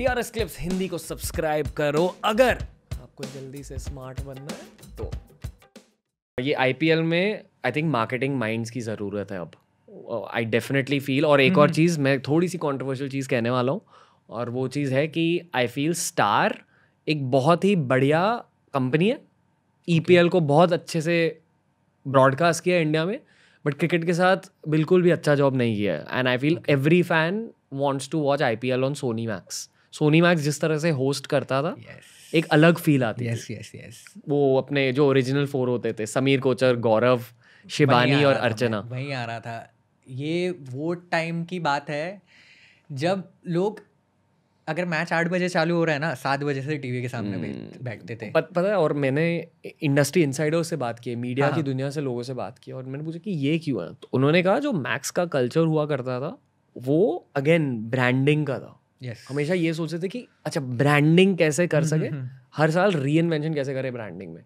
TRS clips Hindi को subscribe करो अगर आपको जल्दी से स्मार्ट बनना है तो ये आईपीएल में आई थिंक मार्केटिंग माइंड्स की ज़रूरत है अब आई डेफिनेटली फील और एक और हम्म। चीज़ मैं थोड़ी सी कॉन्ट्रोवर्शियल चीज़ कहने वाला हूँ और वो चीज़ है कि आई फील स्टार एक बहुत ही बढ़िया कंपनी है ई okay. E को बहुत अच्छे से ब्रॉडकास्ट किया इंडिया में बट क्रिकेट के साथ बिल्कुल भी अच्छा जॉब नहीं किया है and I feel every fan wants to watch I P L on Sony Max Sony Max जिस तरह से होस्ट करता था yes. एक अलग फील आती yes, थी yes, yes. वो अपने जो ओरिजिनल फोर होते थे समीर कोचर गौरव शिवानी और अर्चना वहीं आ रहा था ये वो टाइम की बात है जब लोग अगर मैच आठ बजे चालू हो रहा है ना सात बजे से टीवी के सामने hmm. बैठते थे पत, पता है और मैंने इंडस्ट्री इंसाइडर से बात की मीडिया हाँ. की हाँ। दुनिया से लोगों से बात की और मैंने पूछा कि ये क्यों है तो उन्होंने कहा जो मैक्स का कल्चर हुआ करता था वो अगेन ब्रांडिंग का था yes. हमेशा ये सोचते थे कि अच्छा ब्रांडिंग कैसे कर हम्म, सके हम्म, हम्म। हर साल री इन्वेंशन कैसे करें ब्रांडिंग में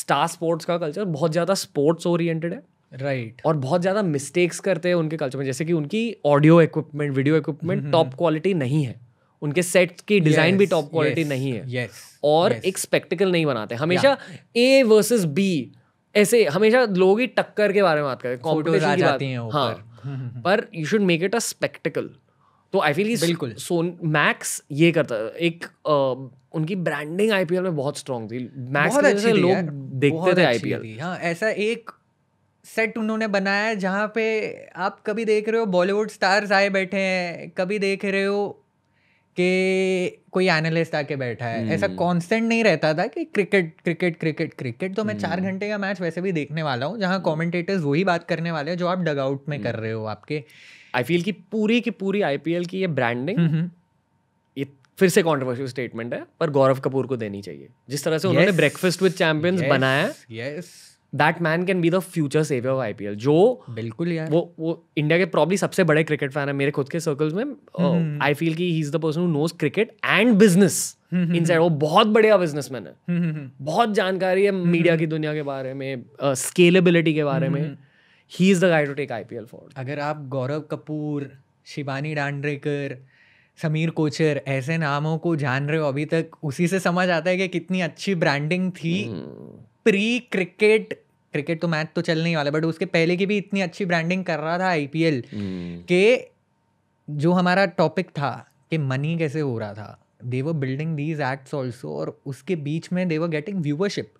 स्टार स्पोर्ट्स का कल्चर बहुत ज़्यादा स्पोर्ट्स ओरिएंटेड है राइट right. और बहुत ज़्यादा मिस्टेक्स करते हैं उनके कल्चर में जैसे कि उनकी audio equipment video equipment top quality नहीं है उनके सेट की डिजाइन yes, भी टॉप क्वालिटी yes, नहीं है yes, और yes. एक स्पेक्टिकल नहीं बनाते हमेशा ए वर्सेस बी ऐसे हमेशा लोग ही टक्कर के बारे में बात करते हैं हाँ पर you should make it a spectacle तो आई फील बिल्कुल सो मैक्स ये करता एक उनकी ब्रांडिंग आईपीएल में बहुत स्ट्रांग थी मैक्स बहुत लोग देखते थे आईपीएल हाँ ऐसा एक सेट उन्होंने बनाया है जहाँ पे आप कभी देख रहे हो बॉलीवुड स्टार्स आए बैठे हैं कभी देख रहे हो कि कोई एनालिस्ट आके बैठा है ऐसा कांस्टेंट हम्म। नहीं रहता था कि क्रिकेट क्रिकेट क्रिकेट क्रिकेट तो मैं चार हम्म। घंटे का मैच वैसे भी देखने वाला हूँ जहाँ कमेंटेटर्स वही बात करने वाले हैं जो आप डगआउट में कर हम्म। रहे हो आपके आई फील की पूरी की पूरी आई की ये ब्रांडिंग ये फिर से कॉन्ट्रोवर्शियल स्टेटमेंट है पर गौरव कपूर को देनी चाहिए जिस तरह से उन्होंने ब्रेकफास्ट विद चैंपियंस बनाया yes that man can be the future saviour of IPL जो बिल्कुल यार वो वो इंडिया के प्रॉब्ली सबसे बड़े क्रिकेट फैन है मेरे खुद के सर्कल्स में आई फील की he is the person who knows cricket and business side वो बहुत बढ़िया मैन है हम्म, हम्म, हम्म। बहुत जानकारी है मीडिया की दुनिया के बारे में स्केलेबिलिटी के बारे में he is the guy to take I P L for अगर आप गौरव कपूर शिवानी डांड्रेकर समीर कोचर ऐसे नामों को जान रहे हो अभी तक उसी से समझ आता है कि कितनी अच्छी ब्रांडिंग थी प्री क्रिकेट क्रिकेट तो मैच तो चलने ही वाला बट उसके पहले की भी इतनी अच्छी ब्रांडिंग कर रहा था आई पी एल के जो हमारा टॉपिक था कि मनी कैसे हो रहा था they building these acts also और उसके बीच में दे गेटिंग व्यूवरशिप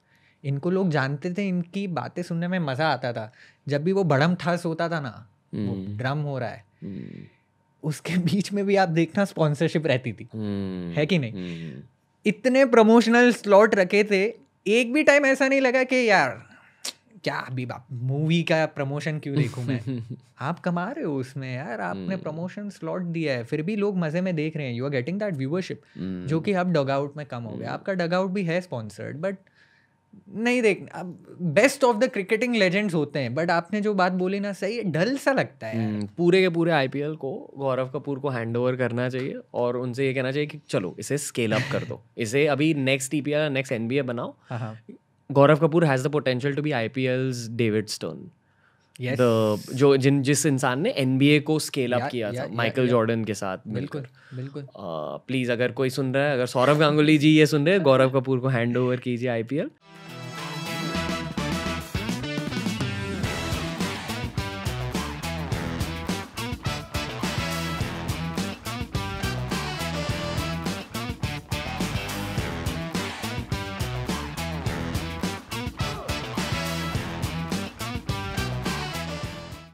इनको लोग जानते थे इनकी बातें सुनने में मज़ा आता था जब भी वो बड़म थर्स होता था ना mm. वो ड्रम हम्म। हो रहा है mm. उसके बीच में भी आप देखना स्पॉन्सरशिप रहती थी mm. है कि नहीं इतने प्रमोशनल स्लॉट रखे थे एक भी टाइम ऐसा नहीं लगा कि यार क्या अभी बाप मूवी का प्रमोशन क्यों देखूं मैं आप कमा रहे हो उसमें यार आपने प्रमोशन हम्म। स्लॉट दिया है फिर भी लोग मज़े में देख रहे हैं you are getting that viewership जो कि अब आउट में कम हो गया हम्म। आपका आउट भी है स्पॉन्सर्ड बट नहीं देख अब best of the cricketing legends होते हैं बट आपने जो बात बोली ना सही है डल सा लगता है हम्म, पूरे के पूरे आईपीएल को गौरव कपूर को हैंड ओवर करना चाहिए और उनसे ये कहना चाहिए कि चलो इसे स्केल अप कर दो इसे अभी नेक्स्ट ईपीएल नेक्स्ट एनबीए बनाओ हाँ, हाँ। Gaurav Kapoor has the potential to be I P L David Stone जो जिन जिस इंसान ने एन बी ए को स्केल अप किया था माइकल जॉर्डन के साथ बिल्कुल बिल्कुल प्लीज़ अगर कोई सुन रहा है अगर सौरभ गांगुली जी ये सुन रहे हैं गौरव कपूर को हैंड ओवर कीजिए आई पी एल